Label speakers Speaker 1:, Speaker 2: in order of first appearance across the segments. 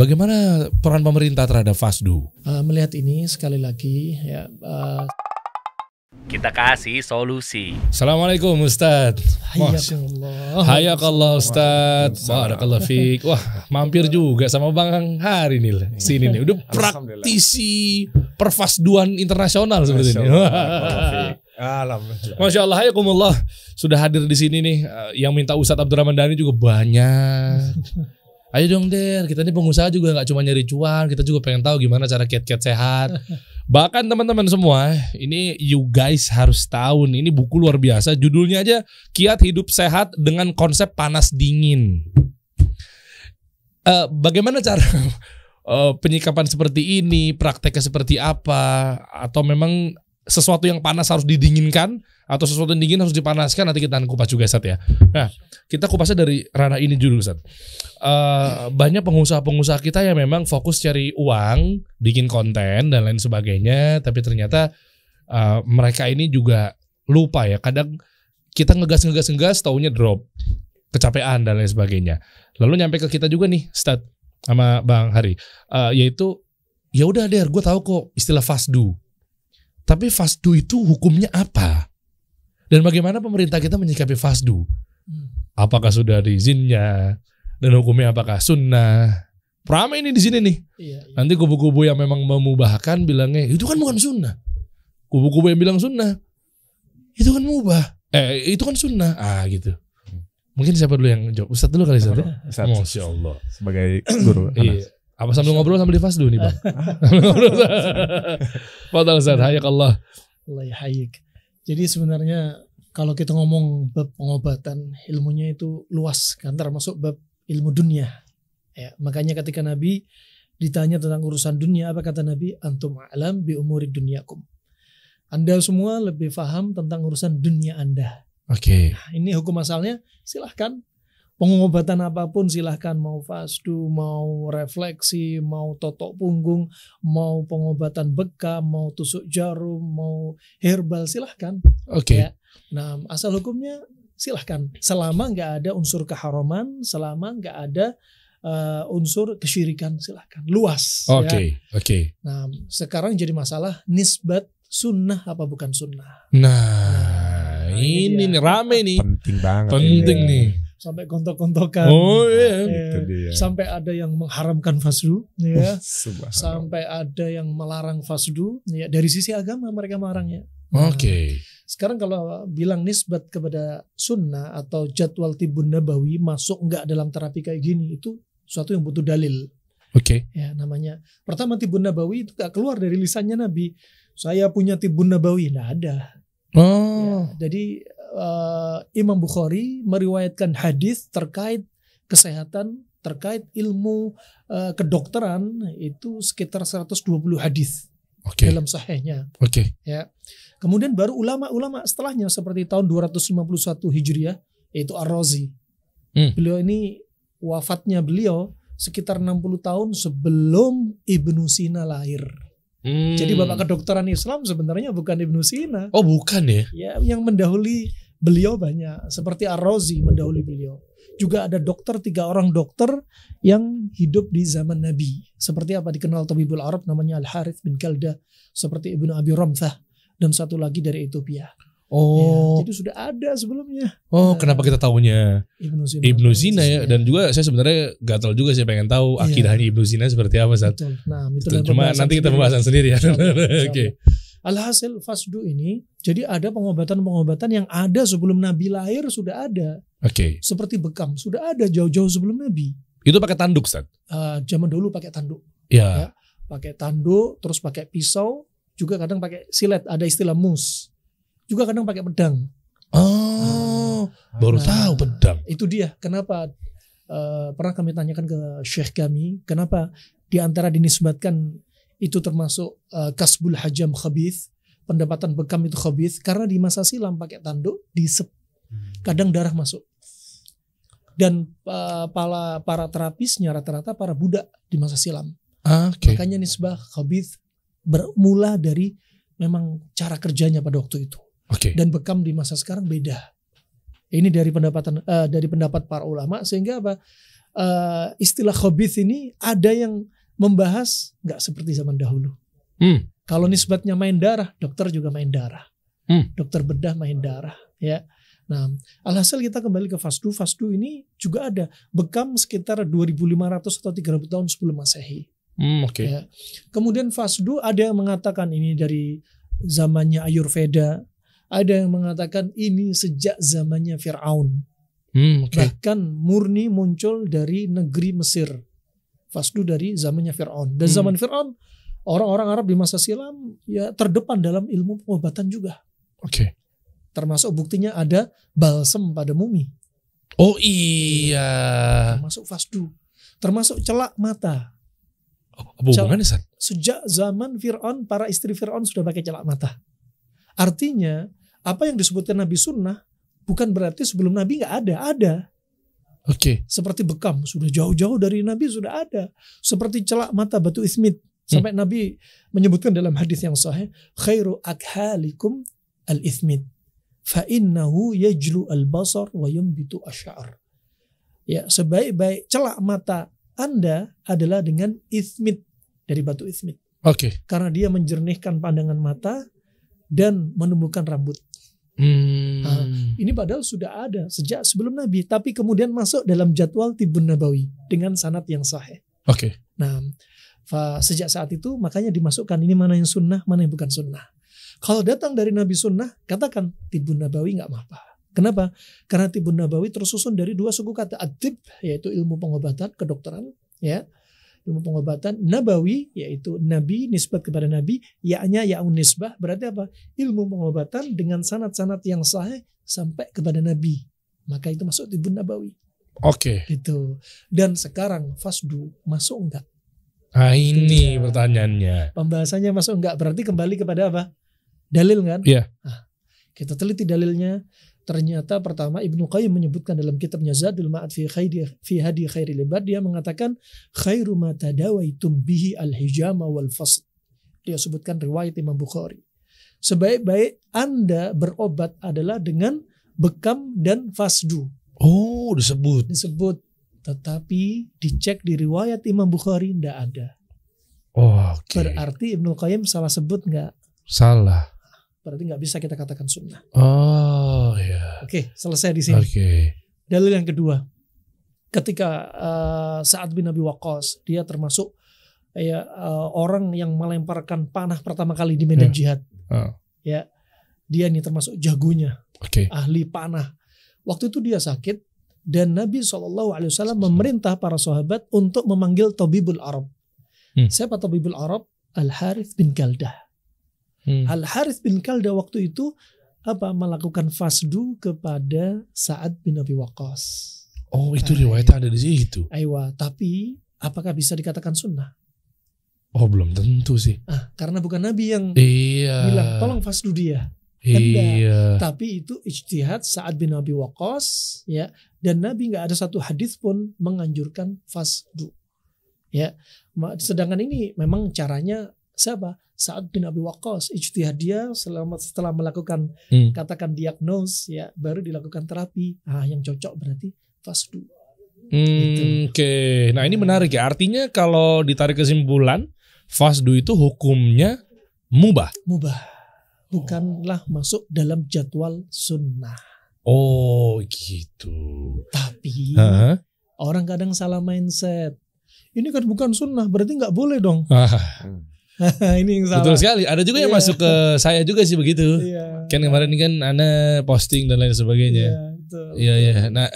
Speaker 1: bagaimana peran pemerintah terhadap Fasdu?
Speaker 2: Uh, melihat ini sekali lagi ya
Speaker 1: uh,
Speaker 3: kita kasih solusi.
Speaker 1: Assalamualaikum Ustad. Hayakallah. Hayakallah Ustad. Barakallah fiq. Wah, mampir juga sama Bang Hari nih sini nih. Udah praktisi perfasduan internasional seperti ini.
Speaker 3: Alhamdulillah. Masya
Speaker 1: Allah, hayakumullah. Sudah hadir di sini nih. Eh, yang minta Ustadz Abdurrahman Dhani juga banyak ayo dong der kita ini pengusaha juga nggak cuma nyari cuan kita juga pengen tahu gimana cara kiat-kiat sehat bahkan teman-teman semua ini you guys harus tahu nih ini buku luar biasa judulnya aja kiat hidup sehat dengan konsep panas dingin uh, bagaimana cara uh, penyikapan seperti ini prakteknya seperti apa atau memang sesuatu yang panas harus didinginkan atau sesuatu yang dingin harus dipanaskan nanti kita akan kupas juga saat ya. Nah, kita kupasnya dari ranah ini dulu Sat. Uh, eh, banyak pengusaha-pengusaha kita yang memang fokus cari uang, bikin konten dan lain sebagainya, tapi ternyata uh, mereka ini juga lupa ya. Kadang kita ngegas ngegas ngegas taunya drop, kecapean dan lain sebagainya. Lalu nyampe ke kita juga nih Stat sama Bang Hari, uh, yaitu ya udah deh, gue tahu kok istilah fast do tapi fasdu itu hukumnya apa? Dan bagaimana pemerintah kita menyikapi fasdu? Hmm. Apakah sudah ada izinnya? Dan hukumnya apakah sunnah? Prama ini di sini nih. Iya, iya. Nanti kubu-kubu yang memang memubahkan bilangnya itu kan bukan sunnah. Kubu-kubu yang bilang sunnah itu kan mubah. Eh itu kan sunnah. Ah gitu. Hmm. Mungkin siapa dulu yang jawab? Ustadz dulu kali Ustadz ya? Masya Allah. Sebagai guru. iya. Apa sambil ngobrol sambil di fasdu nih bang? Fadal Ustaz, iya. hayak Allah.
Speaker 2: Allah hayik. Jadi sebenarnya kalau kita ngomong bab pengobatan, ilmunya itu luas kan termasuk bab ilmu dunia. Ya, makanya ketika Nabi ditanya tentang urusan dunia, apa kata Nabi? Antum alam bi umuri dunyakum. Anda semua lebih paham tentang urusan dunia Anda. Oke. Okay. Nah, ini hukum asalnya silahkan pengobatan apapun silahkan mau fastu mau refleksi, mau totok punggung, mau pengobatan beka, mau tusuk jarum, mau herbal silahkan. Oke. Okay. Ya. Nah asal hukumnya silahkan selama nggak ada unsur keharuman, selama nggak ada uh, unsur kesyirikan silahkan luas. Oke okay. ya. oke. Okay. Nah sekarang jadi masalah nisbat sunnah apa bukan sunnah.
Speaker 1: Nah, nah, nah ini, ini
Speaker 2: rame nih. Penting banget.
Speaker 1: Penting ini. nih
Speaker 2: sampai kontok-kontokan. Oh iya, eh, Sampai ada yang mengharamkan fasdu, ya. sampai ada yang melarang fasdu, ya. Dari sisi agama mereka melarangnya. Nah, Oke. Okay. Nah, sekarang kalau bilang nisbat kepada sunnah atau jadwal tibun nabawi masuk nggak dalam terapi kayak gini itu suatu yang butuh dalil. Oke. Okay. Ya namanya pertama tibun nabawi itu gak keluar dari lisannya Nabi. Saya punya tibun nabawi, nggak ada.
Speaker 1: Oh.
Speaker 2: Ya, jadi uh, Imam Bukhari meriwayatkan hadis terkait kesehatan, terkait ilmu uh, kedokteran itu sekitar 120 hadis okay. dalam sahihnya. Oke. Okay. Ya. Kemudian baru ulama-ulama setelahnya seperti tahun 251 Hijriah yaitu Ar-Razi. Hmm. Beliau ini wafatnya beliau sekitar 60 tahun sebelum Ibnu Sina lahir. Hmm. Jadi bapak kedokteran Islam sebenarnya bukan Ibnu Sina. Oh, bukan ya? Ya, yang mendahului beliau banyak seperti Ar-Razi mendahului beliau juga ada dokter tiga orang dokter yang hidup di zaman Nabi seperti apa dikenal Tabibul Arab namanya Al Harith bin Kalda seperti Ibnu Abi Romthah dan satu lagi dari Ethiopia ya,
Speaker 1: Oh, ya, jadi
Speaker 2: sudah ada sebelumnya.
Speaker 1: Oh, nah, kenapa kita tahunya Ibnu Zina, Ibnu Zina ya? Dan juga saya sebenarnya gatal juga sih pengen tahu iya. akidahnya Ibnu Zina seperti apa saat. Nah, itu Cuma nanti kita pembahasan sendiri ya. Oke. Okay.
Speaker 4: Alhasil
Speaker 2: fasdu ini jadi ada pengobatan-pengobatan yang ada sebelum Nabi lahir sudah ada. Oke. Okay. Seperti bekam sudah ada jauh-jauh sebelum Nabi.
Speaker 1: Itu pakai tanduk, Ustaz?
Speaker 2: Uh, zaman dulu pakai tanduk. Yeah. Ya. Pakai tanduk, terus pakai pisau, juga kadang pakai silet, ada istilah mus. Juga kadang pakai pedang.
Speaker 1: Oh,
Speaker 4: nah,
Speaker 2: baru nah, tahu pedang. Itu dia. Kenapa uh, pernah kami tanyakan ke Syekh kami, kenapa di antara dinisbatkan itu termasuk uh, kasbul hajam khabith, pendapatan bekam itu khabith karena di masa silam pakai tanduk disep. Hmm. Kadang darah masuk. Dan uh, eh, para para terapisnya rata-rata para budak di masa silam. Ah, okay. Makanya nisbah khabith bermula dari memang cara kerjanya pada waktu itu. Okay. Dan bekam di masa sekarang beda. Ini dari pendapatan uh, dari pendapat para ulama sehingga apa uh, istilah khabith ini ada yang membahas nggak seperti zaman dahulu. Hmm. Kalau nisbatnya main darah, dokter juga main darah. Hmm. Dokter bedah main darah, ya. Nah, alhasil kita kembali ke fasdu. Fasdu ini juga ada bekam sekitar 2500 atau 3000 tahun sebelum Masehi.
Speaker 4: Hmm, oke. Okay. Ya.
Speaker 2: Kemudian fasdu ada yang mengatakan ini dari zamannya Ayurveda, ada yang mengatakan ini sejak zamannya Firaun. Hmm, okay. Bahkan murni muncul dari negeri Mesir. Fasdu dari zamannya Fir'aun. Dan hmm. zaman Fir'aun, orang-orang Arab di masa silam ya terdepan dalam ilmu pengobatan juga. Oke. Okay. Termasuk buktinya ada balsem pada mumi.
Speaker 1: Oh iya.
Speaker 2: Termasuk fasdu. Termasuk celak mata.
Speaker 1: Oh, apa hubungannya, San?
Speaker 2: Sejak zaman Fir'aun, para istri Fir'aun sudah pakai celak mata. Artinya, apa yang disebutkan Nabi Sunnah bukan berarti sebelum Nabi nggak ada. Ada. Oke. Okay. Seperti bekam sudah jauh-jauh dari Nabi sudah ada. Seperti celak mata batu ismit sampai hmm. Nabi menyebutkan dalam hadis yang sahih khairu akhalikum al ismit fa innahu yajlu al basar wa yumbitu ashar. Ya, sebaik-baik celak mata Anda adalah dengan ismit dari batu ismit. Oke. Okay. Karena dia menjernihkan pandangan mata dan menumbuhkan rambut.
Speaker 4: Hmm. Nah,
Speaker 2: ini padahal sudah ada sejak sebelum Nabi, tapi kemudian masuk dalam jadwal Tibun Nabawi dengan sanat yang sahih. Oke. Okay. Nah, sejak saat itu makanya dimasukkan ini mana yang sunnah, mana yang bukan sunnah. Kalau datang dari Nabi sunnah, katakan Tibun Nabawi nggak apa-apa. Kenapa? Karena Tibun Nabawi tersusun dari dua suku kata adib yaitu ilmu pengobatan kedokteran ya ilmu pengobatan nabawi yaitu nabi nisbat kepada nabi yaknya yaun nisbah berarti apa ilmu pengobatan dengan sanat-sanat yang sahih sampai kepada nabi maka itu masuk di tibun nabawi oke okay. itu dan sekarang fasdu masuk enggak
Speaker 1: nah ini ya. pertanyaannya
Speaker 2: pembahasannya masuk enggak berarti kembali kepada apa dalil kan iya yeah. nah, kita teliti dalilnya Ternyata pertama Ibnu Qayyim menyebutkan dalam kitabnya Zadul Ma'ad fi, khairi, fi hadi khairi lebar dia mengatakan khairu ma tadawaitum bihi al-hijama wal fasl. Dia sebutkan riwayat Imam Bukhari. Sebaik-baik Anda berobat adalah dengan bekam dan fasdu. Oh, disebut. Disebut. Tetapi dicek di riwayat Imam Bukhari tidak ada. Oh, okay. Berarti Ibnu Qayyim salah sebut nggak?
Speaker 1: Salah
Speaker 2: berarti nggak bisa kita katakan sunnah.
Speaker 1: Oh ya. Yeah. Oke, okay,
Speaker 2: selesai di sini. Oke. Okay. Dalil yang kedua, ketika uh, eh, saat bin Abi Waqqas dia termasuk ya uh, orang yang melemparkan panah pertama kali di medan yeah. jihad. Oh. Ya, dia ini termasuk jagonya, okay. ahli panah. Waktu itu dia sakit dan Nabi saw memerintah para sahabat untuk memanggil Tabibul Arab. Hmm. Siapa Tabibul Arab? Al Harith bin Galdah. Hmm. Al Harith bin Kalda waktu itu apa melakukan fasdu kepada saat bin Abi Waqqas. Oh, itu riwayat
Speaker 1: ada di situ.
Speaker 2: Aywa, tapi apakah bisa dikatakan sunnah?
Speaker 1: Oh, belum tentu sih.
Speaker 2: Ah, karena bukan Nabi yang iya. bilang tolong fasdu dia.
Speaker 1: Kan iya.
Speaker 2: Tapi itu ijtihad saat bin Abi Waqqas ya dan Nabi nggak ada satu hadis pun menganjurkan fasdu. Ya. Sedangkan ini memang caranya siapa? saat bin Abi Waqqas ijtihad dia selama setelah melakukan hmm. katakan diagnos ya baru dilakukan terapi ah yang cocok berarti fastu
Speaker 1: hmm, gitu. oke okay. nah ini menarik ya artinya kalau ditarik kesimpulan fastu itu hukumnya mubah mubah
Speaker 2: bukanlah oh. masuk dalam jadwal sunnah
Speaker 1: oh gitu
Speaker 2: tapi uh orang kadang salah mindset ini kan bukan sunnah berarti nggak boleh dong ah. Hmm ini yang salah. Betul sekali. Ada juga yeah. yang iya. masuk ke
Speaker 1: saya juga sih begitu. Yeah. Kan kemarin kan Ana posting dan lain sebagainya. Iya, yeah, iya. Yeah. Nah,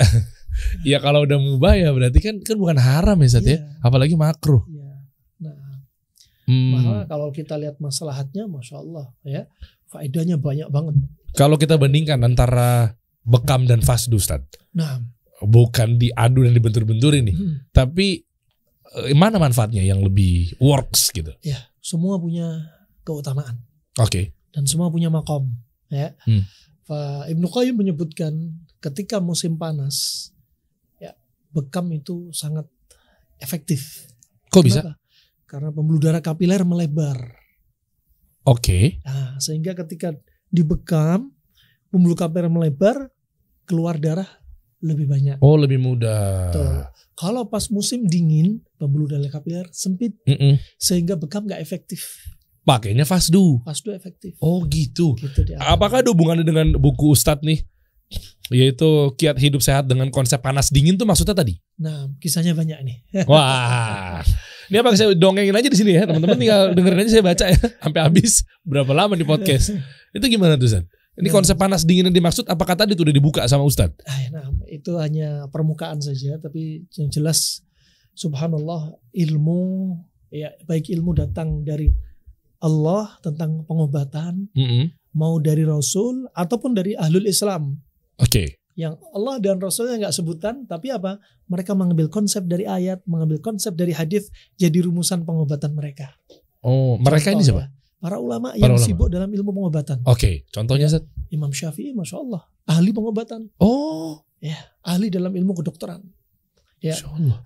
Speaker 1: ya kalau udah mubah ya berarti kan kan bukan haram ya saat yeah. ya. Iya. Apalagi makruh. Yeah. Nah, hmm.
Speaker 2: kalau kita lihat masalahnya, masya Allah ya, faedahnya banyak banget.
Speaker 1: Kalau kita bandingkan antara bekam dan fasdu, Ustaz. Nah, bukan diadu dan dibentur-bentur nih hmm. tapi eh, mana manfaatnya yang lebih works gitu?
Speaker 2: Ya, semua punya keutamaan. Oke. Okay. Dan semua punya makom, ya. Hmm. Pak Ibnu Qayyim menyebutkan ketika musim panas, ya bekam itu sangat efektif. Kok Kenapa? bisa? Karena pembuluh darah kapiler melebar. Oke. Okay. Nah, sehingga ketika dibekam, pembuluh kapiler melebar, keluar darah lebih banyak. Oh,
Speaker 1: lebih mudah.
Speaker 2: Kalau pas musim dingin, pembuluh darah kapiler sempit, mm -mm. sehingga bekam gak efektif.
Speaker 1: Pakainya fasdu.
Speaker 2: Fasdu efektif.
Speaker 1: Oh gitu. gitu Apakah ada hubungannya dengan buku Ustadz nih? Yaitu kiat hidup sehat dengan konsep panas dingin tuh maksudnya tadi?
Speaker 2: Nah, kisahnya banyak nih.
Speaker 1: Wah. Ini apa saya dongengin aja di sini ya, teman-teman tinggal dengerin aja saya baca ya sampai habis berapa lama di podcast. Itu gimana tuh, Zan? Ini hmm. konsep panas dingin yang dimaksud apakah tadi itu udah dibuka sama Ustadz? Ah, ya,
Speaker 2: nah, itu hanya permukaan saja, tapi yang jelas subhanallah ilmu ya baik ilmu datang dari Allah tentang pengobatan, mm -hmm. mau dari Rasul ataupun dari ahlul Islam. Oke. Okay. Yang Allah dan Rasulnya nggak sebutan, tapi apa? Mereka mengambil konsep dari ayat, mengambil konsep dari hadis, jadi rumusan pengobatan mereka.
Speaker 1: Oh, mereka Contoh, ini siapa?
Speaker 2: Ya. Para ulama Para yang ulama. sibuk dalam ilmu pengobatan.
Speaker 1: Oke, okay. contohnya ya.
Speaker 2: Imam Syafi'i, masya Allah, ahli pengobatan.
Speaker 1: Oh,
Speaker 2: ya, ahli dalam ilmu kedokteran. Ya,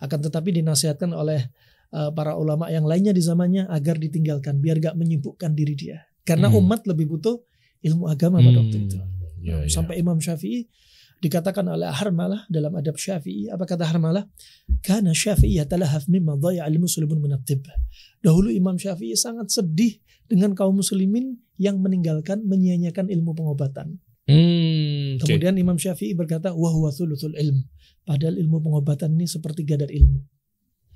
Speaker 2: akan tetapi dinasihatkan oleh uh, para ulama yang lainnya di zamannya agar ditinggalkan, biar gak menyibukkan diri dia. Karena hmm. umat lebih butuh ilmu agama hmm. pada waktu hmm.
Speaker 4: itu. Ya, ya.
Speaker 2: Sampai Imam Syafi'i dikatakan oleh Harmalah dalam adab Syafi'i apa kata Harmalah Karena Syafi'i telah mimma dhaya'al muslimun min Dahulu Imam Syafi'i sangat sedih dengan kaum muslimin yang meninggalkan menyia-nyiakan ilmu pengobatan.
Speaker 4: Hmm, okay. Kemudian
Speaker 2: Imam Syafi'i berkata, wah huwa ilm." Padahal ilmu pengobatan ini seperti dari ilmu.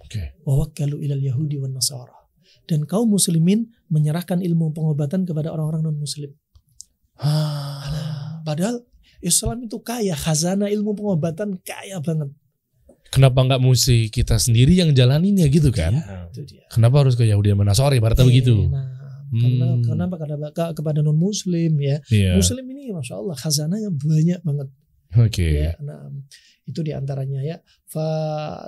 Speaker 2: Okay. ilal yahudi wan nasara. Dan kaum muslimin menyerahkan ilmu pengobatan kepada orang-orang non muslim. Ah. Padahal Islam itu kaya khazanah ilmu pengobatan kaya banget
Speaker 1: kenapa nggak mesti kita sendiri yang jalanin ya gitu kan? Ya, Kenapa harus ke Yahudi sorry, Nasrani? Ibaratnya begitu. Nah, karena hmm. kenapa
Speaker 2: karena ke, kepada non muslim ya yeah. muslim ini masya Allah khazanahnya banyak banget oke okay. ya, nah, itu diantaranya ya fa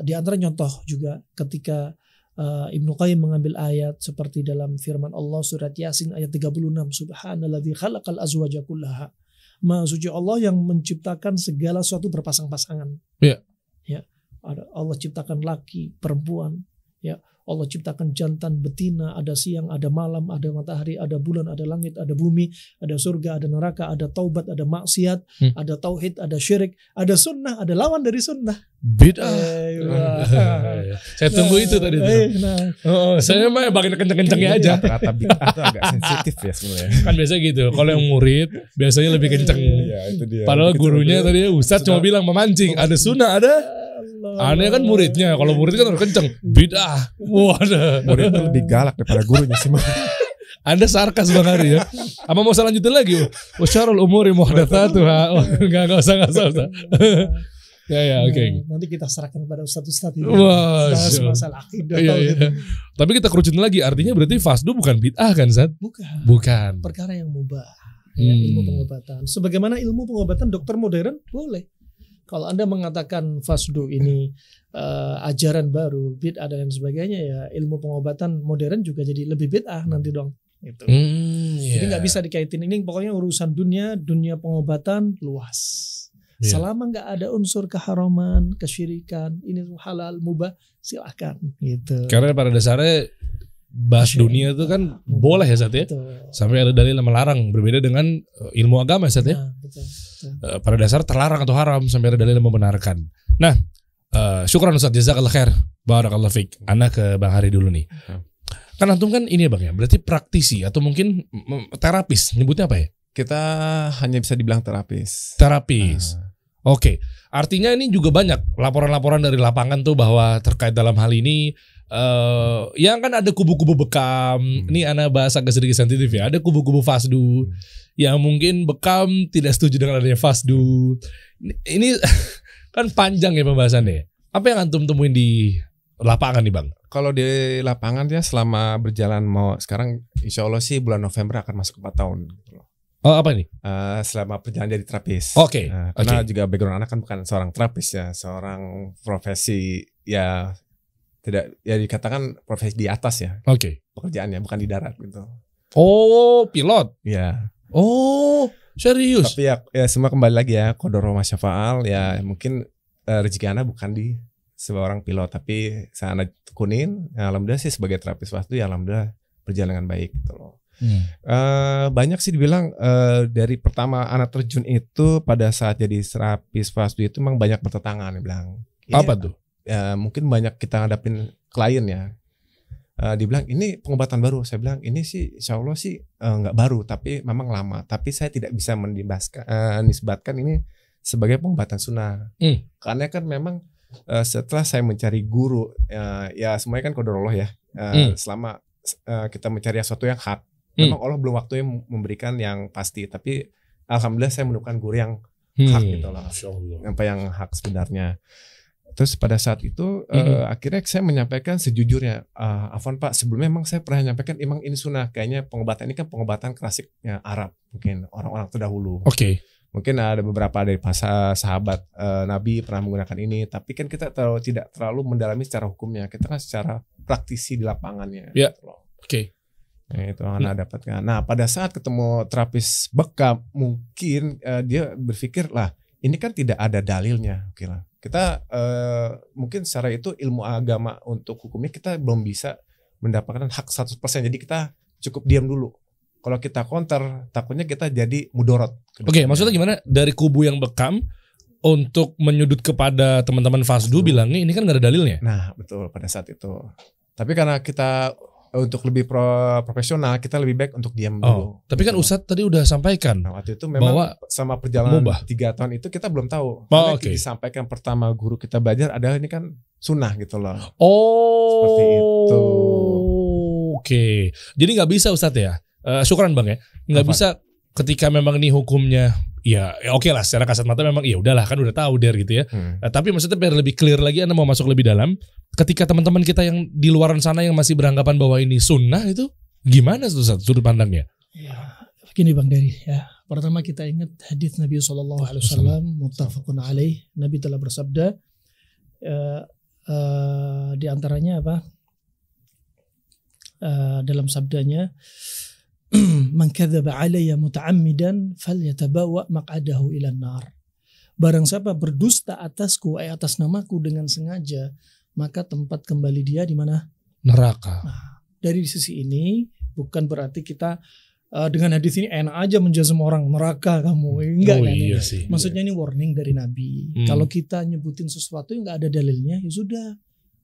Speaker 2: antara contoh juga ketika uh, Ibnu Qayyim mengambil ayat seperti dalam firman Allah surat Yasin ayat 36 subhanalladzi khalaqal azwaja kullaha Maha suci Allah yang menciptakan segala sesuatu berpasang-pasangan. Yeah. Ya. Ada Allah ciptakan laki, perempuan, ya. Allah ciptakan jantan, betina, ada siang, ada malam, ada matahari, ada bulan, ada langit, ada bumi, ada surga, ada neraka, ada taubat, ada maksiat, hmm. ada tauhid, ada syirik, ada sunnah, ada lawan dari sunnah. Bid'ah. Eh, iya, iya, iya. saya tunggu itu tadi. Eh, nah.
Speaker 1: oh, saya mah bagian kenceng-kencengnya aja. rata bid'ah itu agak sensitif ya sebenarnya. Kan biasa gitu. Kalau yang murid biasanya lebih kenceng. ya, itu dia. Padahal gurunya tadi ustaz cuma bilang memancing, ada sunnah, ada Aneh kan muridnya. Kalau murid kan kenceng. Bidah. Waduh. Muridnya lebih
Speaker 3: galak daripada gurunya sih.
Speaker 1: Anda sarkas Bang Hari ya. Apa mau saya lanjutin lagi? Wasyarul umuri muhdatsatuha. Wah, oh, enggak enggak usah enggak usah. usah. ya ya oke. Okay.
Speaker 2: nanti kita serahkan pada Ustaz Ustaz ini. Wah, masalah akidah. Iya, iya. Gitu.
Speaker 1: Tapi kita kerucutin lagi artinya berarti fasdu bukan bid'ah kan, Zat? Bukan. Bukan. Perkara yang mubah. Ya, hmm. ilmu
Speaker 2: pengobatan. Sebagaimana ilmu pengobatan dokter modern boleh. Kalau Anda mengatakan fasdu ini uh, ajaran baru, bid'ah dan lain sebagainya ya ilmu pengobatan modern juga jadi lebih bid'ah nanti dong
Speaker 4: gitu. Hmm, yeah. Jadi iya. nggak
Speaker 2: bisa dikaitin ini pokoknya urusan dunia, dunia pengobatan luas. Yeah. Selama nggak ada unsur keharaman, kesyirikan, ini halal, mubah, silakan
Speaker 1: gitu. Karena pada dasarnya bahas dunia itu kan boleh ya saat ya. Betul. Sampai ada dalil yang melarang berbeda dengan ilmu agama saat ya. Nah, eh, Pada dasar terlarang atau haram sampai ada dalil yang membenarkan. Nah, uh, eh, syukur Ustaz jazakallah khair. Barakallah fiik. Anak ke Bang Hari dulu nih. Kan antum kan ini ya Bang ya, berarti praktisi atau mungkin mm, terapis, nyebutnya apa ya? Kita hanya bisa dibilang terapis. Terapis. Uh. Oke, okay. artinya ini juga banyak laporan-laporan dari lapangan tuh bahwa terkait dalam hal ini uh, yang kan ada kubu-kubu bekam. Hmm. Ini anak bahasa agak sedikit sensitif ya. Ada kubu-kubu fasdu hmm. yang mungkin bekam tidak setuju dengan adanya fasdu. Ini
Speaker 3: kan panjang ya pembahasannya. Apa yang antum temuin di lapangan nih bang? Kalau di lapangan ya selama berjalan mau sekarang insya Allah sih bulan November akan masuk 4 tahun. Gitu oh apa nih? Eh, uh, selama perjalanan jadi terapis. Oke. Okay. Uh, eh, karena okay. juga background anak kan bukan seorang terapis ya, seorang profesi ya tidak ya dikatakan profesi di atas ya. Oke. Okay. Pekerjaannya bukan di darat gitu. Oh, pilot. Ya. Oh, serius. Tapi ya, ya semua kembali lagi ya kodoro masyafaal ya mungkin uh, rezeki Anda bukan di seorang pilot tapi saya Anda kunin ya alhamdulillah sih sebagai terapis waktu ya alhamdulillah perjalanan baik gitu loh. Hmm. Uh, banyak sih dibilang uh, dari pertama anak terjun itu pada saat jadi terapis waktu itu memang banyak bertentangan bilang. Apa ya, tuh? ya, mungkin banyak kita ngadapin klien ya uh, dibilang ini pengobatan baru saya bilang ini sih insya Allah sih eh, nggak uh, baru tapi memang lama tapi saya tidak bisa menisbatkan eh, uh, ini sebagai pengobatan sunnah hmm. karena kan memang uh, setelah saya mencari guru uh, ya semuanya kan Allah ya uh, hmm. selama uh, kita mencari sesuatu yang hak hmm. memang Allah belum waktunya memberikan yang pasti tapi alhamdulillah saya menemukan guru yang hmm. hak hmm. gitu loh apa yang hak sebenarnya Terus pada saat itu mm -hmm. uh, akhirnya saya menyampaikan sejujurnya, uh, Afwan Pak, sebelumnya memang saya pernah menyampaikan emang ini sunnah, kayaknya pengobatan ini kan pengobatan klasiknya Arab mungkin orang-orang terdahulu. Oke. Okay. Mungkin ada beberapa dari pasal sahabat uh, Nabi pernah menggunakan ini, tapi kan kita terlalu, tidak terlalu mendalami secara hukumnya, kita kan secara praktisi di lapangannya. Iya. Yeah. Gitu Oke. Okay. Ya, nah, itu anak hmm. dapatkan. Nah pada saat ketemu terapis bekam mungkin uh, dia berpikir lah ini kan tidak ada dalilnya kira kita eh, mungkin secara itu ilmu agama untuk hukumnya kita belum bisa mendapatkan hak 100% jadi kita cukup diam dulu kalau kita counter takutnya kita jadi mudorot oke okay, maksudnya gimana dari kubu yang bekam untuk menyudut
Speaker 1: kepada teman-teman Fasdu bilangnya ini kan gak ada dalilnya. Nah
Speaker 3: betul pada saat itu. Tapi karena kita untuk lebih pro profesional kita lebih baik untuk diam oh, dulu. Oh, tapi kan gitu. Ustad tadi udah sampaikan nah, waktu itu memang bahwa sama perjalanan tiga tahun itu kita belum tahu. Oh, Oke. okay. disampaikan pertama guru kita belajar adalah ini kan sunnah gitu loh.
Speaker 1: Oh, seperti itu. Oke, okay. jadi nggak bisa Ustad ya? Uh, syukuran bang ya, nggak bisa ketika memang ini hukumnya ya, ya oke lah secara kasat mata memang ya udahlah kan udah tahu der gitu ya. Hmm. Nah, tapi maksudnya biar lebih clear lagi Anda mau masuk lebih dalam, ketika teman-teman kita yang di luar sana yang masih beranggapan bahwa ini sunnah itu gimana sudut sudut pandangnya? Ya,
Speaker 2: begini Bang Dari ya. Pertama kita ingat hadis Nabi Shallallahu alaihi wasallam muttafaqun alaih. Nabi telah bersabda uh, di antaranya apa? Eh, dalam sabdanya man kadzaba alayya muta'ammidan falyatabawa maq'adahu ilan nar. Barang siapa berdusta atasku ay eh, atas namaku dengan sengaja, maka tempat kembali dia di mana? Neraka. Nah, dari sisi ini bukan berarti kita uh, dengan hadis ini enak aja menjadi semua orang neraka kamu hmm. enggak oh, kan? Iya sih. Maksudnya ini warning dari Nabi. Hmm. Kalau kita nyebutin sesuatu yang nggak ada dalilnya ya sudah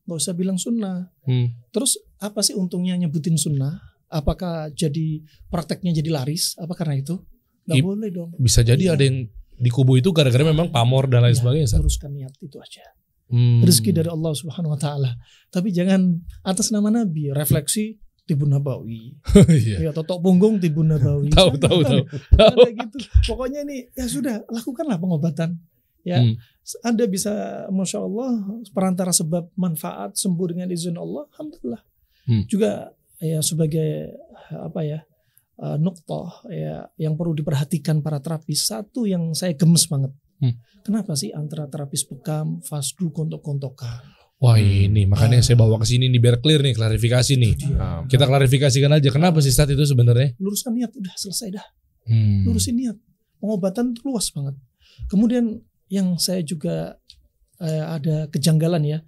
Speaker 2: nggak usah bilang sunnah. Hmm. Terus apa sih untungnya nyebutin sunnah? apakah jadi prakteknya jadi laris apa karena itu
Speaker 1: nggak I, boleh dong bisa jadi ya. ada yang di kubu itu gara-gara iya. memang pamor dan lain ya, sebagainya teruskan niat itu aja hmm. rezeki
Speaker 2: dari Allah Subhanahu Wa Taala tapi jangan atas nama Nabi refleksi Tibun Nabawi. Iya. ya, totok punggung Tibun Nabawi. tahu, tahu, tahu. gitu. Pokoknya ini ya sudah lakukanlah pengobatan. Ya, hmm. Anda bisa masya Allah perantara sebab manfaat sembuh dengan izin Allah, alhamdulillah. Hmm. Juga ya sebagai apa ya uh, ya yang perlu diperhatikan para terapis satu yang saya gemes banget hmm. kenapa sih antara terapis bekam fasdu kontok-kontokan
Speaker 1: Wah hmm. ini makanya ah. saya bawa ke sini nih biar clear nih klarifikasi nih. Nah, kita klarifikasikan aja kenapa sih saat itu sebenarnya?
Speaker 2: Luruskan niat udah selesai dah. Hmm. Lurusin niat. Pengobatan itu luas banget. Kemudian yang saya juga eh, ada kejanggalan ya.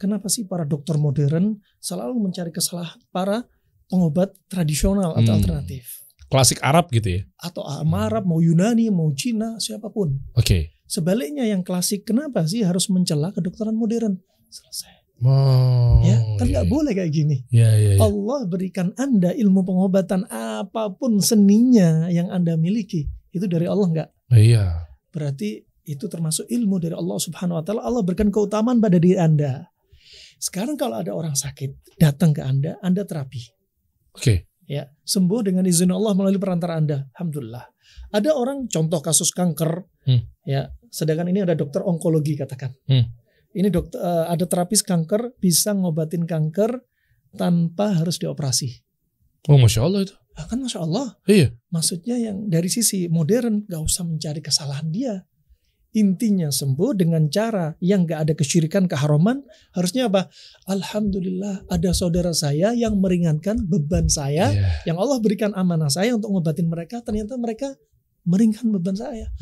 Speaker 2: Kenapa sih para dokter modern selalu mencari kesalahan para pengobat tradisional atau hmm. alternatif.
Speaker 1: Klasik Arab gitu ya? Atau
Speaker 2: Arab, mau Yunani, mau Cina, siapapun. Oke. Okay. Sebaliknya yang klasik, kenapa sih harus mencela kedokteran modern? Selesai.
Speaker 4: Oh, ya, iya, kan nggak
Speaker 2: iya. boleh kayak gini.
Speaker 4: Ya, ya, ya. Allah
Speaker 2: berikan anda ilmu pengobatan apapun seninya yang anda miliki itu dari Allah nggak? Nah, iya. Berarti itu termasuk ilmu dari Allah Subhanahu Wa Taala. Allah berikan keutamaan pada diri anda. Sekarang kalau ada orang sakit datang ke anda, anda terapi. Oke. Okay. Ya, sembuh dengan izin Allah melalui perantara Anda. Alhamdulillah. Ada orang contoh kasus kanker, hmm. ya. Sedangkan ini ada dokter onkologi katakan. Hmm. Ini dokter eh, ada terapis kanker bisa ngobatin kanker tanpa harus dioperasi. Oh, masya Allah itu. Nah, kan masya Allah. Iya. Maksudnya yang dari sisi modern gak usah mencari kesalahan dia intinya sembuh dengan cara yang gak ada kesyirikan keharuman harusnya apa alhamdulillah ada saudara saya yang meringankan beban saya yeah. yang Allah berikan amanah saya untuk ngobatin mereka ternyata mereka meringankan beban saya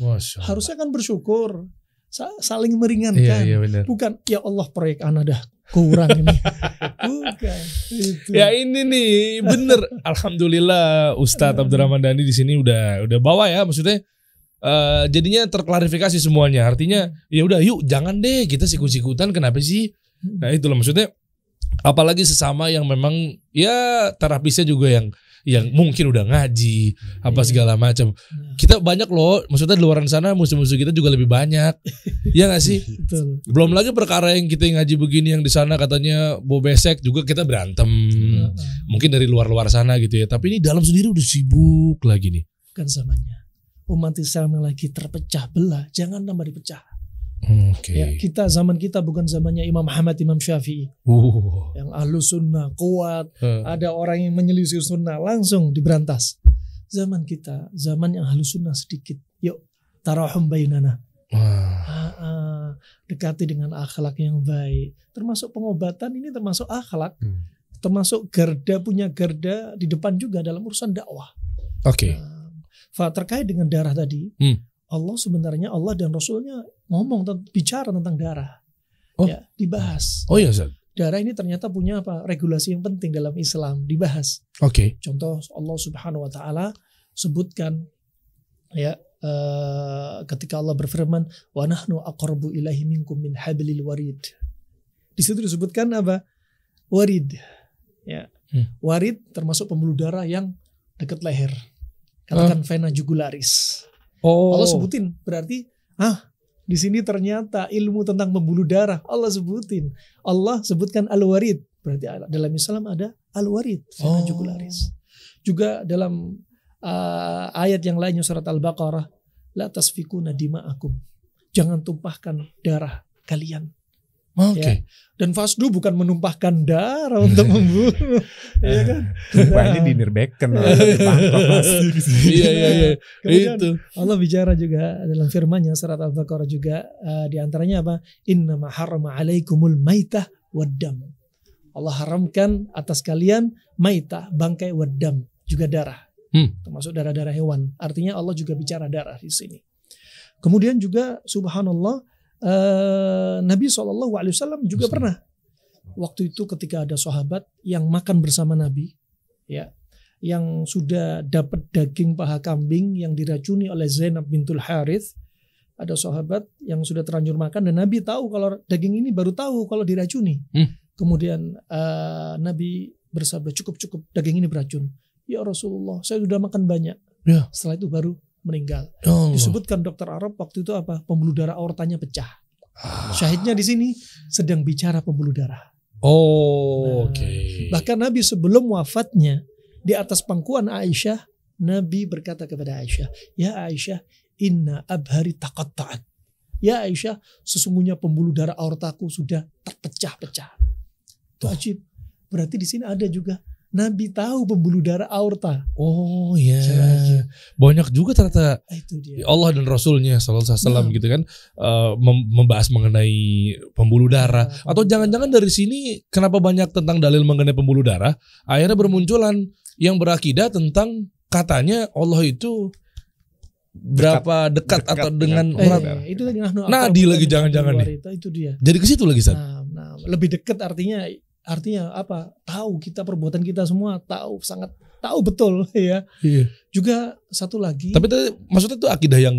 Speaker 2: harusnya kan bersyukur saling meringankan yeah, iya, iya, yeah, bukan ya Allah proyek anak dah kurang ini bukan itu. ya ini
Speaker 1: nih bener alhamdulillah Ustadz Abdurrahman Dani di sini udah udah bawa ya maksudnya Uh, jadinya terklarifikasi semuanya. Artinya ya udah yuk jangan deh kita sikut-sikutan kenapa sih? Hmm. Nah itu itulah maksudnya apalagi sesama yang memang ya terapisnya juga yang yang mungkin udah ngaji apa iya. segala macam. Iya. Kita banyak loh, maksudnya di luar sana musuh-musuh kita juga lebih banyak. ya gak sih? Belum lagi perkara yang kita ngaji begini yang di sana katanya bobesek juga kita berantem. Iya. Mungkin dari luar-luar sana gitu ya. Tapi ini dalam sendiri udah sibuk lagi nih.
Speaker 2: Kan samanya umat Islam yang lagi terpecah belah jangan tambah dipecah.
Speaker 1: Okay. Ya,
Speaker 2: kita zaman kita bukan zamannya Imam Muhammad Imam Syafi'i.
Speaker 4: Uh.
Speaker 2: Yang ahlu sunnah kuat, uh. ada orang yang menyelisih sunnah langsung diberantas. Zaman kita, zaman yang ahlu sunnah sedikit. Yuk, tarahum bainana. Uh. Dekati dengan akhlak yang baik. Termasuk pengobatan ini termasuk akhlak. Hmm. Termasuk garda punya garda di depan juga dalam urusan dakwah. Oke. Okay. Nah, terkait dengan darah tadi, hmm. Allah sebenarnya Allah dan Rasulnya ngomong bicara tentang darah. Oh. Ya, dibahas. Oh iya, Zal. Darah ini ternyata punya apa? regulasi yang penting dalam Islam, dibahas. Oke. Okay. Contoh Allah Subhanahu wa taala sebutkan ya uh, ketika Allah berfirman, "Wa nahnu akorbu ilahi minkum min hablil warid." Di situ disebutkan apa? Warid.
Speaker 4: Ya. Hmm.
Speaker 2: Warid termasuk pembuluh darah yang dekat leher katakan huh? vena jugularis.
Speaker 4: Oh. Allah sebutin
Speaker 2: berarti ah di sini ternyata ilmu tentang pembuluh darah Allah sebutin. Allah sebutkan al-warid. Berarti dalam Islam ada al-warid, vena oh. jugularis. Juga dalam uh, ayat yang lainnya surat Al-Baqarah, la tasfikuna dima'akum. Jangan tumpahkan darah kalian. Oke. Okay. Ya. Dan fasdu bukan menumpahkan darah untuk membunuh, ya eh, kan? Tumpahnya di Nirbeken, Iya iya iya. Itu. Allah bicara juga dalam firman-Nya surat Al-Baqarah juga uh, di antaranya apa? Inna ma alaikumul maitah waddam. Allah haramkan atas kalian maitah, bangkai waddam, juga darah.
Speaker 4: Hmm. Termasuk
Speaker 2: darah-darah hewan. Artinya Allah juga bicara darah di sini. Kemudian juga subhanallah Eh, Nabi SAW juga pernah waktu itu ketika ada sahabat yang makan bersama Nabi ya yang sudah dapat daging paha kambing yang diracuni oleh Zainab bintul Harith ada sahabat yang sudah terlanjur makan dan Nabi tahu kalau daging ini baru tahu kalau diracuni hmm. kemudian uh, Nabi bersabda cukup cukup daging ini beracun ya Rasulullah saya sudah makan banyak ya. setelah itu baru meninggal. Oh. Disebutkan dokter Arab waktu itu apa? Pembuluh darah aortanya pecah.
Speaker 4: Ah. Syahidnya
Speaker 2: di sini sedang bicara pembuluh darah.
Speaker 1: Oh, nah, oke. Okay. Bahkan
Speaker 2: Nabi sebelum wafatnya di atas pangkuan Aisyah, Nabi berkata kepada Aisyah, "Ya Aisyah, inna abhari taqatta'at." Ya Aisyah, sesungguhnya pembuluh darah aortaku sudah terpecah-pecah. Itu ajib. Berarti di sini ada juga Nabi tahu pembuluh darah aorta. Oh iya. Yeah.
Speaker 1: Banyak juga ternyata Itu dia. Ya Allah dan Rasulnya Sallallahu Alaihi Wasallam nah. gitu kan uh, membahas mengenai pembuluh darah. Nah, Atau jangan-jangan dari sini kenapa banyak tentang dalil mengenai pembuluh darah? Akhirnya bermunculan yang berakidah tentang katanya Allah itu berapa dekat, dekat atau dengan, dengan orang eh, itu lagi nah, di lagi jangan-jangan nih itu dia jadi ke situ lagi Nah,
Speaker 2: nah, lebih dekat artinya artinya apa tahu kita perbuatan kita semua tahu sangat tahu betul ya iya. juga satu lagi tapi tadi,
Speaker 1: maksudnya itu akidah yang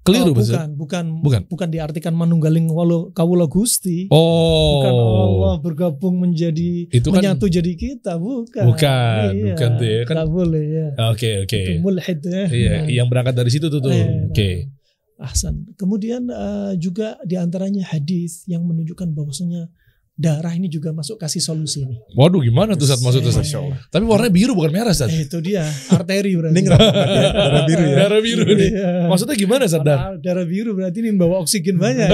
Speaker 1: keliru oh, bukan, bukan
Speaker 2: bukan bukan bukan diartikan manunggaling walau kawula gusti oh bukan Allah bergabung menjadi itu kan, menyatu jadi kita bukan bukan iya, bukan tuh ya kan tidak
Speaker 1: boleh ya oke okay, oke okay.
Speaker 2: mulhid ya iya, nah. yang
Speaker 1: berangkat dari situ tuh tuh eh, oke okay. nah.
Speaker 2: Ahsan kemudian uh, juga diantaranya hadis yang menunjukkan bahwasanya darah ini juga masuk kasih solusi nih.
Speaker 1: Waduh gimana tuh saat masuk tuh Masya Tapi warnanya biru bukan merah saat. Eh, itu dia arteri berarti.
Speaker 2: ini darah biru ya. Darah biru ya? nih. Iya. Maksudnya gimana saat darah? Darah biru berarti ini membawa oksigen banyak.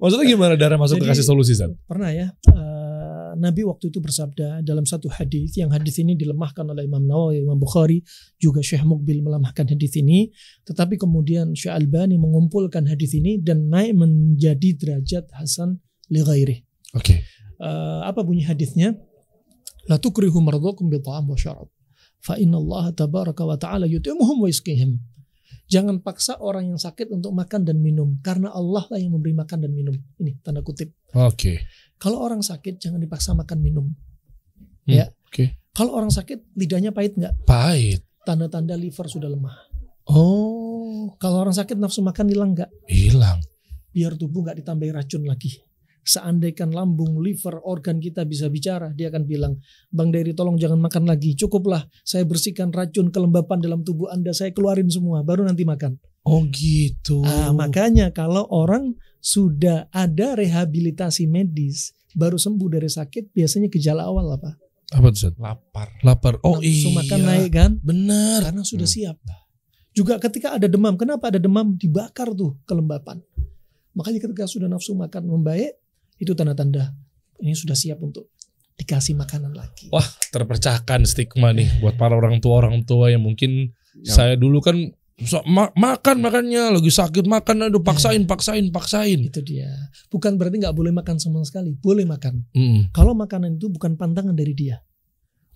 Speaker 1: Maksudnya gimana darah masuk ke kasih solusi saat?
Speaker 2: Pernah ya. Eh, Nabi waktu itu bersabda dalam satu hadis yang hadis ini dilemahkan oleh Imam Nawawi, Imam Bukhari, juga Syekh Mukbil melemahkan hadis ini, tetapi kemudian Syekh Albani mengumpulkan hadis ini dan naik menjadi derajat Hasan li Oke. Okay. Uh, apa bunyi hadisnya? La tukrihu mardukum bi ta'am wa syarab. Fa inna Allah tabaraka wa ta'ala yut'imuhum wa yisqihim. Jangan paksa orang yang sakit untuk makan dan minum karena Allah lah yang memberi makan dan minum. Ini tanda kutip. Oke. Okay. Kalau orang sakit jangan dipaksa makan minum. Hmm, ya. Oke. Okay. Kalau orang sakit lidahnya pahit nggak? Pahit. Tanda-tanda liver sudah lemah.
Speaker 4: Oh.
Speaker 2: Kalau orang sakit nafsu makan hilang nggak? Hilang. Biar tubuh nggak ditambahi racun lagi seandaikan lambung, liver, organ kita bisa bicara, dia akan bilang, Bang Dery tolong jangan makan lagi, cukuplah, saya bersihkan racun kelembapan dalam tubuh Anda, saya keluarin semua, baru nanti makan. Oh gitu. Ah, makanya kalau orang sudah ada rehabilitasi medis, baru sembuh dari sakit, biasanya gejala awal apa?
Speaker 1: Apa tuh? Lapar. Lapar. Oh Langsung iya. makan naik
Speaker 2: kan? Benar. Karena sudah hmm. siap. Juga ketika ada demam, kenapa ada demam? Dibakar tuh kelembapan. Makanya ketika sudah nafsu makan membaik, itu tanda-tanda ini sudah siap untuk dikasih makanan lagi.
Speaker 1: Wah, terpecahkan stigma nih buat para orang tua orang tua yang mungkin ya. saya dulu kan so, ma makan makannya lagi sakit makan aduh ya. paksain ya. paksain paksain. Itu dia.
Speaker 2: Bukan berarti nggak boleh makan sama sekali, boleh makan.
Speaker 4: Mm.
Speaker 1: Kalau makanan itu bukan pantangan
Speaker 2: dari dia,